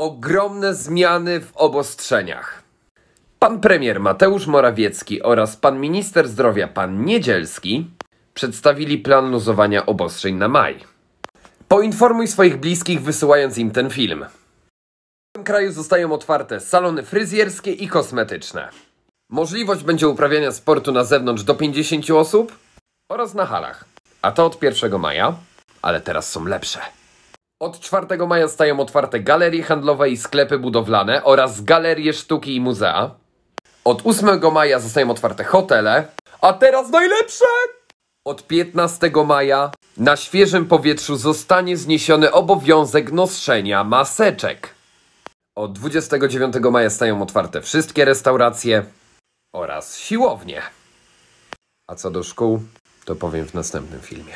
ogromne zmiany w obostrzeniach. Pan premier Mateusz Morawiecki oraz pan minister zdrowia pan Niedzielski przedstawili plan luzowania obostrzeń na maj. Poinformuj swoich bliskich wysyłając im ten film. W tym kraju zostają otwarte salony fryzjerskie i kosmetyczne. Możliwość będzie uprawiania sportu na zewnątrz do 50 osób oraz na halach. A to od 1 maja, ale teraz są lepsze. Od 4 maja stają otwarte galerie handlowe i sklepy budowlane oraz galerie sztuki i muzea. Od 8 maja zostają otwarte hotele. A teraz najlepsze! Od 15 maja na świeżym powietrzu zostanie zniesiony obowiązek noszenia maseczek. Od 29 maja stają otwarte wszystkie restauracje oraz siłownie. A co do szkół, to powiem w następnym filmie.